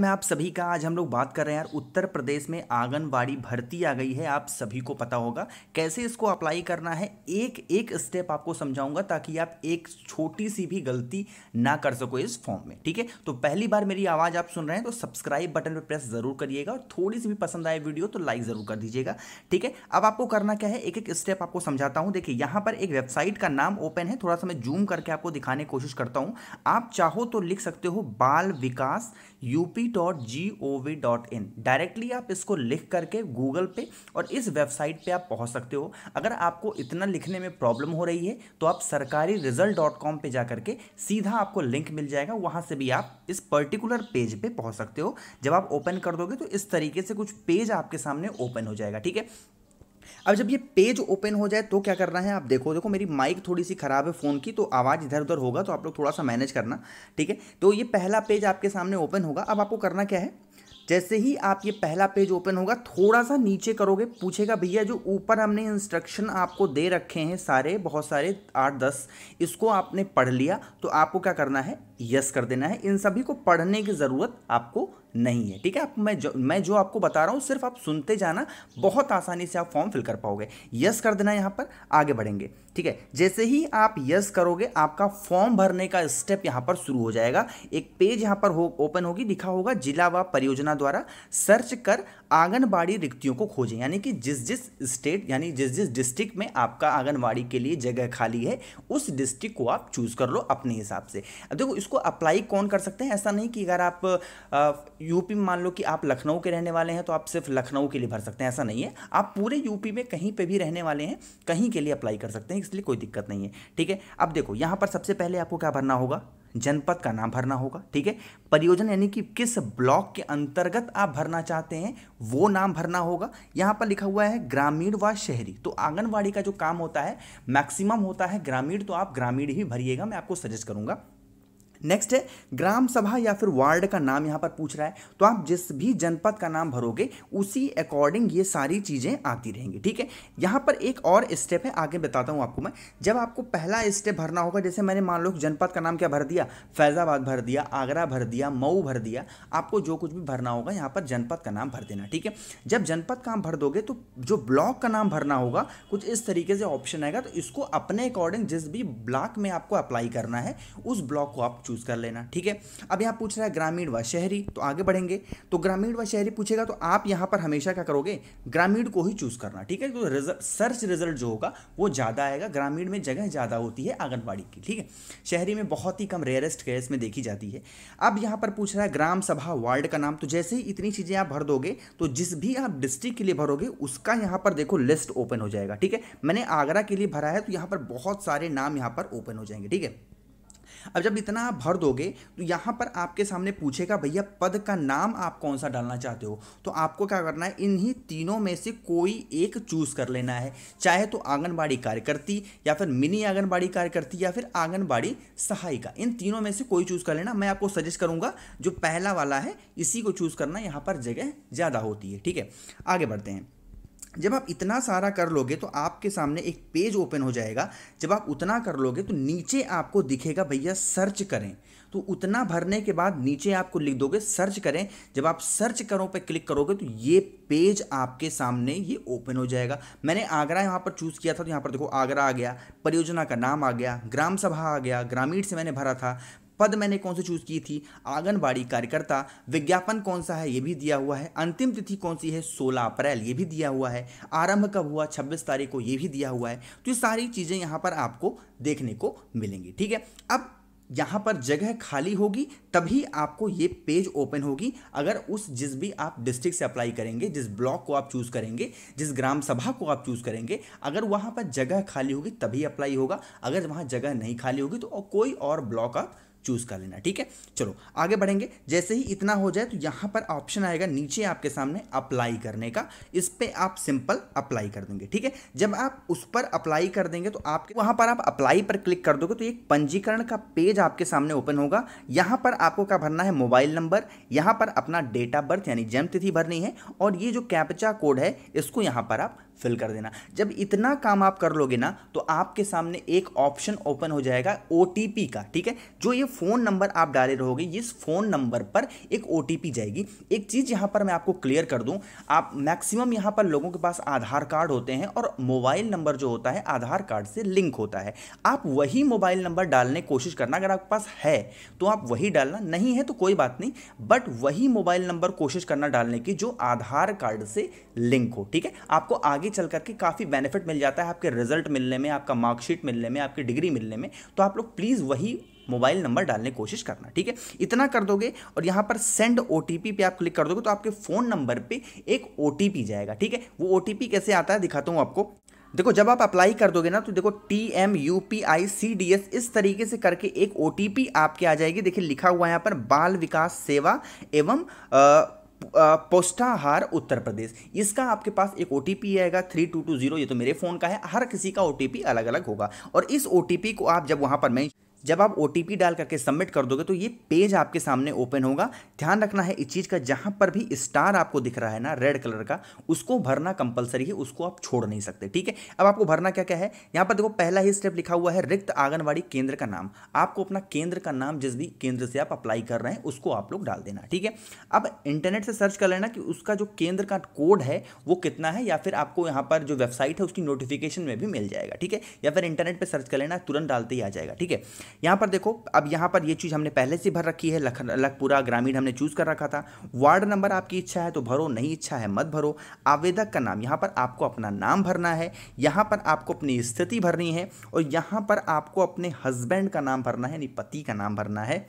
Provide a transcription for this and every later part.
मैं आप सभी का आज हम लोग बात कर रहे हैं यार उत्तर प्रदेश में आंगनबाड़ी भर्ती आ गई है आप सभी को पता होगा कैसे इसको अप्लाई करना है एक एक स्टेप आपको समझाऊंगा ताकि आप एक छोटी सी भी गलती ना कर सको इस फॉर्म में ठीक है तो पहली बार मेरी आवाज़ आप सुन रहे हैं तो सब्सक्राइब बटन पर प्रेस जरूर करिएगा और थोड़ी सी भी पसंद आए वीडियो तो लाइक ज़रूर कर दीजिएगा ठीक है अब आपको करना क्या है एक एक स्टेप आपको समझाता हूँ देखिए यहाँ पर एक वेबसाइट का नाम ओपन है थोड़ा सा मैं जूम करके आपको दिखाने की कोशिश करता हूँ आप चाहो तो लिख सकते हो Bal Vikas UP G dot G O V dot in directly आप इसको लिख करके गूगल पे और इस वेबसाइट पे आप पहुंच सकते हो अगर आपको इतना लिखने में प्रॉब्लम हो रही है तो आप सरकारी रिजल्ट डॉट कॉम पर जा करके सीधा आपको लिंक मिल जाएगा वहाँ से भी आप इस पर्टिकुलर पेज पे पहुँच सकते हो जब आप ओपन कर दोगे तो इस तरीके से कुछ पेज आपके सामने ओपन हो जाएगा ठीक है अब जब ये पेज ओपन हो जाए तो क्या करना है आप देखो देखो मेरी माइक थोड़ी सी ख़राब है फ़ोन की तो आवाज़ इधर उधर होगा तो आप लोग थोड़ा सा मैनेज करना ठीक है तो ये पहला पेज आपके सामने ओपन होगा अब आपको करना क्या है जैसे ही आप ये पहला पेज ओपन होगा थोड़ा सा नीचे करोगे पूछेगा भैया जो ऊपर हमने इंस्ट्रक्शन आपको दे रखे हैं सारे बहुत सारे आठ दस इसको आपने पढ़ लिया तो आपको क्या करना है यस कर देना है इन सभी को पढ़ने की ज़रूरत आपको नहीं है ठीक है आप मैं जो मैं जो आपको बता रहा हूँ सिर्फ आप सुनते जाना बहुत आसानी से आप फॉर्म फिल कर पाओगे यस कर देना यहाँ पर आगे बढ़ेंगे ठीक है जैसे ही आप यस करोगे आपका फॉर्म भरने का स्टेप यहाँ पर शुरू हो जाएगा एक पेज यहाँ पर हो ओपन होगी लिखा होगा जिला व परियोजना द्वारा सर्च कर आंगनबाड़ी रिक्तियों को खोजें यानी कि जिस जिस स्टेट यानी जिस जिस डिस्ट्रिक्ट में आपका आंगनबाड़ी के लिए जगह खाली है उस डिस्ट्रिक्ट को आप चूज़ कर लो अपने हिसाब से अब देखो उसको अप्लाई कौन कर सकते हैं ऐसा नहीं कि अगर आप यूपी में मान लो कि आप लखनऊ के रहने वाले हैं तो आप सिर्फ लखनऊ के लिए भर सकते हैं ऐसा नहीं है आप पूरे यूपी में कहीं पर भी रहने वाले हैं कहीं के लिए अप्लाई कर सकते हैं इसलिए कोई दिक्कत नहीं है ठीक है अब देखो यहाँ पर सबसे पहले आपको क्या भरना होगा जनपद का नाम भरना होगा ठीक है परियोजना यानी कि किस ब्लॉक के अंतर्गत आप भरना चाहते हैं वो नाम भरना होगा यहाँ पर लिखा हुआ है ग्रामीण व शहरी तो आंगनवाड़ी का जो काम होता है मैक्सिमम होता है ग्रामीण तो आप ग्रामीण ही भरिएगा मैं आपको सजेस्ट करूंगा नेक्स्ट है ग्राम सभा या फिर वार्ड का नाम यहाँ पर पूछ रहा है तो आप जिस भी जनपद का नाम भरोगे उसी अकॉर्डिंग ये सारी चीज़ें आती रहेंगी ठीक है यहाँ पर एक और स्टेप है आगे बताता हूँ आपको मैं जब आपको पहला स्टेप भरना होगा जैसे मैंने मान लो जनपद का नाम क्या भर दिया फैज़ाबाद भर दिया आगरा भर दिया मऊ भर दिया आपको जो कुछ भी भरना होगा यहाँ पर जनपद का नाम भर देना ठीक है जब जनपद का नाम भर दोगे तो जो ब्लॉक का नाम भरना होगा कुछ इस तरीके से ऑप्शन आएगा तो इसको अपने अकॉर्डिंग जिस भी ब्लॉक में आपको अप्लाई करना है उस ब्लॉक को आप चूज़ कर लेना ठीक है अब यहाँ पूछ रहा है ग्रामीण व शहरी तो आगे बढ़ेंगे तो ग्रामीण व शहरी पूछेगा तो आप यहाँ पर हमेशा क्या करोगे ग्रामीण को ही चूज़ करना ठीक है तो रिजल्ट सर्च रिजल्ट जो होगा वो ज़्यादा आएगा ग्रामीण में जगह ज़्यादा होती है आंगनबाड़ी की ठीक है शहरी में बहुत ही कम रेयरेस्ट केस में देखी जाती है अब यहाँ पर पूछ रहा है ग्राम सभा वार्ड का नाम तो जैसे ही इतनी चीज़ें आप भर दोगे तो जिस भी आप डिस्ट्रिक्ट के लिए भरोगे उसका यहाँ पर देखो लिस्ट ओपन हो जाएगा ठीक है मैंने आगरा के लिए भरा है तो यहाँ पर बहुत सारे नाम यहाँ पर ओपन हो जाएंगे ठीक है अब जब इतना आप भर दोगे तो यहाँ पर आपके सामने पूछेगा भैया पद का नाम आप कौन सा डालना चाहते हो तो आपको क्या करना है इन्हीं तीनों में से कोई एक चूज कर लेना है चाहे तो आंगनबाड़ी कार्यकर्ती या फिर मिनी आंगनबाड़ी कार्यकर्ती या फिर आंगनबाड़ी सहायिका इन तीनों में से कोई चूज कर लेना मैं आपको सजेस्ट करूंगा जो पहला वाला है इसी को चूज करना यहाँ पर जगह ज़्यादा होती है ठीक है आगे बढ़ते हैं जब आप इतना सारा कर लोगे तो आपके सामने एक पेज ओपन हो जाएगा जब आप उतना कर लोगे तो नीचे आपको दिखेगा भैया सर्च करें तो उतना भरने के बाद नीचे आपको लिख दोगे सर्च करें जब आप सर्च करो पे क्लिक करोगे तो ये पेज आपके सामने ये ओपन हो जाएगा मैंने आगरा यहाँ पर चूज़ किया था तो यहाँ पर देखो आगरा आ गया परियोजना का नाम आ गया ग्राम सभा आ गया ग्रामीण से मैंने भरा था पद मैंने कौन से चूज़ की थी आंगनबाड़ी कार्यकर्ता विज्ञापन कौन सा है ये भी दिया हुआ है अंतिम तिथि कौन सी है 16 अप्रैल ये भी दिया हुआ है आरंभ कब हुआ 26 तारीख को ये भी दिया हुआ है तो ये सारी चीज़ें यहाँ पर आपको देखने को मिलेंगी ठीक है अब यहाँ पर जगह खाली होगी तभी आपको ये पेज ओपन होगी अगर उस जिस भी आप डिस्ट्रिक्ट से अप्लाई करेंगे जिस ब्लॉक को आप चूज़ करेंगे जिस ग्राम सभा को आप चूज़ करेंगे अगर वहाँ पर जगह खाली होगी तभी अप्लाई होगा अगर वहाँ जगह नहीं खाली होगी तो और कोई और ब्लॉक आप चूज़ कर लेना ठीक है चलो आगे बढ़ेंगे जैसे ही इतना हो जाए तो यहां पर ऑप्शन आएगा नीचे आपके सामने अप्लाई करने का इस पर आप सिंपल अप्लाई कर देंगे ठीक है जब आप उस पर अप्लाई कर देंगे तो आपके वहां पर आप अप्लाई पर क्लिक कर दोगे तो एक पंजीकरण का पेज आपके सामने ओपन होगा यहां पर आपको क्या भरना है मोबाइल नंबर यहां पर अपना डेट ऑफ बर्थ यानी जन्म तिथि भरनी है और ये जो कैप्चा कोड है इसको यहां पर आप फिल कर देना जब इतना काम आप कर लोगे ना तो आपके सामने एक ऑप्शन ओपन हो जाएगा ओ का ठीक है जो ये फ़ोन नंबर आप डाले रहोगे इस फ़ोन नंबर पर एक ओ जाएगी एक चीज़ यहाँ पर मैं आपको क्लियर कर दूँ आप मैक्सिमम यहाँ पर लोगों के पास आधार कार्ड होते हैं और मोबाइल नंबर जो होता है आधार कार्ड से लिंक होता है आप वही मोबाइल नंबर डालने की कोशिश करना अगर आपके पास है तो आप वही डालना नहीं है तो कोई बात नहीं बट वही मोबाइल नंबर कोशिश करना डालने की जो आधार कार्ड से लिंक हो ठीक है आपको आगे चल करके काफ़ी बेनिफिट मिल जाता है आपके रिजल्ट मिलने में आपका मार्कशीट मिलने में आपकी डिग्री मिलने में तो आप लोग प्लीज़ वही मोबाइल नंबर डालने की कोशिश करना ठीक है इतना कर दोगे और यहाँ पर सेंड ओ पे आप क्लिक कर दोगे तो आपके फ़ोन नंबर पर एक ओ जाएगा ठीक है वो ओ कैसे आता है दिखाता हूँ आपको देखो जब आप अप्लाई कर दोगे ना तो देखो T M U P I C D S इस तरीके से करके एक ओ टी पी आपके आ जाएगी देखिए लिखा हुआ है यहाँ पर बाल विकास सेवा एवं पोस्टाहार उत्तर प्रदेश इसका आपके पास एक ओ आएगा थ्री टू टू जीरो ये तो मेरे फ़ोन का है हर किसी का ओ अलग अलग होगा और इस ओ को आप जब वहाँ पर मैं जब आप ओ डाल करके सबमिट कर दोगे तो ये पेज आपके सामने ओपन होगा ध्यान रखना है इस चीज़ का जहाँ पर भी स्टार आपको दिख रहा है ना रेड कलर का उसको भरना कंपलसरी है उसको आप छोड़ नहीं सकते ठीक है अब आपको भरना क्या क्या है यहाँ पर देखो पहला ही स्टेप लिखा हुआ है रिक्त आंगनबाड़ी केंद्र का नाम आपको अपना केंद्र का नाम जिस भी केंद्र से आप अप्लाई कर रहे हैं उसको आप लोग डाल देना ठीक है अब इंटरनेट से सर्च कर लेना कि उसका जो केंद्र का कोड है वो कितना है या फिर आपको यहाँ पर जो वेबसाइट है उसकी नोटिफिकेशन में भी मिल जाएगा ठीक है या फिर इंटरनेट पर सर्च कर लेना तुरंत डालते ही आ जाएगा ठीक है यहाँ पर देखो अब यहाँ पर ये चीज़ हमने पहले से भर रखी है लख लखपुरा ग्रामीण हमने चूज़ कर रखा था वार्ड नंबर आपकी इच्छा है तो भरो नहीं इच्छा है मत भरो आवेदक का नाम यहाँ पर आपको अपना नाम भरना है यहाँ पर आपको अपनी स्थिति भरनी है और यहाँ पर आपको अपने हस्बैंड का नाम भरना है यानी पति का नाम भरना है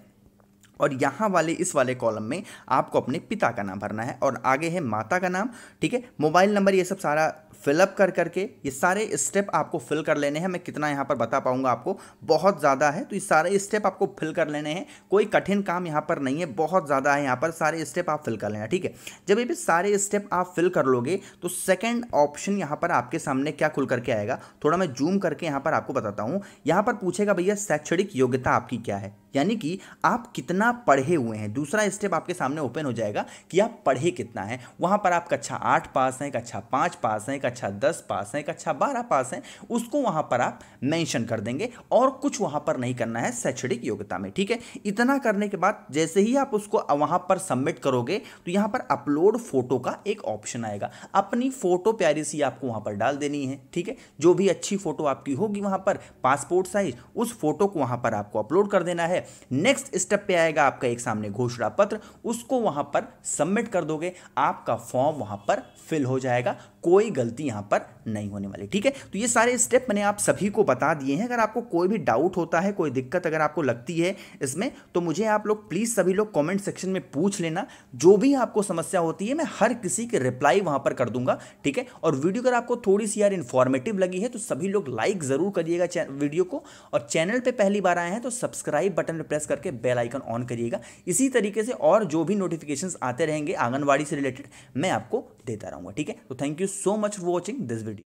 और यहाँ वाले इस वाले कॉलम में आपको अपने पिता का नाम भरना है और आगे है माता का नाम ठीक है मोबाइल नंबर ये सब सारा फिलअप कर करके ये सारे स्टेप आपको फिल कर लेने हैं मैं कितना यहाँ पर बता पाऊँगा आपको बहुत ज़्यादा है तो ये सारे स्टेप आपको फिल कर लेने हैं कोई कठिन काम यहाँ पर नहीं है बहुत ज़्यादा है यहाँ पर सारे स्टेप आप फिल कर लेना ठीक है जब ये भी सारे स्टेप आप फिल कर लोगे तो सेकेंड ऑप्शन यहाँ पर आपके सामने क्या खुल करके आएगा थोड़ा मैं जूम करके यहाँ पर आपको बताता हूँ यहाँ पर पूछेगा भैया शैक्षणिक योग्यता आपकी क्या है यानी कि आप कितना पढ़े हुए हैं दूसरा स्टेप आपके सामने ओपन हो जाएगा कि आप पढ़े कितना है वहाँ पर आप कक्षा आठ पास हैं कक्षा पाँच पास हैं कक्षा अच्छा दस पास हैं कक्षा अच्छा बारह पास हैं उसको वहाँ पर आप मेंशन कर देंगे और कुछ वहाँ पर नहीं करना है शैक्षणिक योग्यता में ठीक है इतना करने के बाद जैसे ही आप उसको वहाँ पर सबमिट करोगे तो यहाँ पर अपलोड फोटो का एक ऑप्शन आएगा अपनी फ़ोटो प्यारी सी आपको वहाँ पर डाल देनी है ठीक है जो भी अच्छी फ़ोटो आपकी होगी वहाँ पर पासपोर्ट साइज उस फ़ोटो को वहाँ पर आपको अपलोड कर देना है नेक्स्ट स्टेप पे आएगा आपका एक सामने घोषणा पत्र उसको वहाँ पर सबमिट कर दोगे आपका फॉर्म वहाँ पर फिल हो जाएगा कोई गलती यहां पर नहीं होने वाली ठीक है तो ये सारे स्टेप मैंने आप सभी को बता दिए हैं अगर आपको कोई भी डाउट होता है कोई दिक्कत अगर आपको लगती है इसमें तो मुझे आप लोग प्लीज़ सभी लोग कमेंट सेक्शन में पूछ लेना जो भी आपको समस्या होती है मैं हर किसी की रिप्लाई वहां पर कर दूंगा ठीक है और वीडियो अगर आपको थोड़ी सी यार इन्फॉर्मेटिव लगी है तो सभी लोग लाइक ज़रूर करिएगा वीडियो को और चैनल पर पहली बार आए हैं तो सब्सक्राइब बटन पर प्रेस करके बेल आइकन ऑन करिएगा इसी तरीके से और जो भी नोटिफिकेशन आते रहेंगे आंगनबाड़ी से रिलेटेड मैं आपको देता रहूंगा ठीक है तो thank you so much for watching this video